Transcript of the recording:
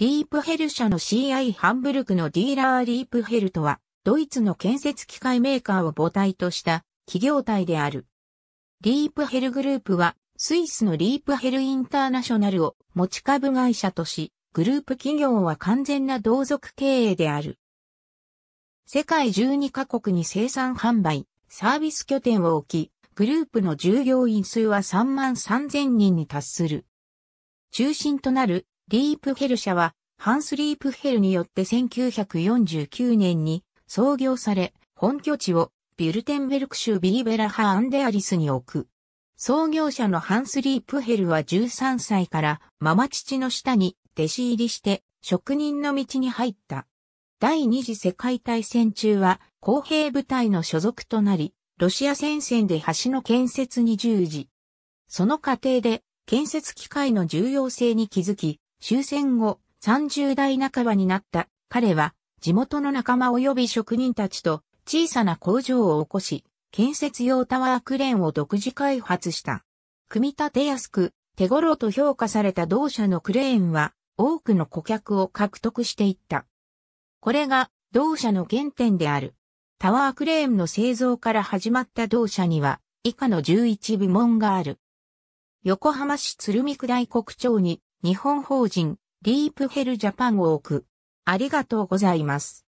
リープヘル社の CI ハンブルクのディーラーリープヘルとは、ドイツの建設機械メーカーを母体とした企業体である。リープヘルグループは、スイスのリープヘルインターナショナルを持ち株会社とし、グループ企業は完全な同族経営である。世界12カ国に生産販売、サービス拠点を置き、グループの従業員数は3万3000人に達する。中心となるリープヘル社はハンスリープヘルによって1949年に創業され、本拠地をビルテンベルク州ビーベラハ・アンデアリスに置く。創業者のハンスリープヘルは13歳からママ父の下に弟子入りして職人の道に入った。第二次世界大戦中は公兵部隊の所属となり、ロシア戦線で橋の建設に従事。その過程で建設機械の重要性に気づき、終戦後、30代半ばになった彼は地元の仲間及び職人たちと小さな工場を起こし、建設用タワークレーンを独自開発した。組み立てやすく、手頃と評価された同社のクレーンは多くの顧客を獲得していった。これが同社の原点である。タワークレーンの製造から始まった同社には以下の11部門がある。横浜市鶴見区大国町に日本法人ディープヘルジャパンを置く。ありがとうございます。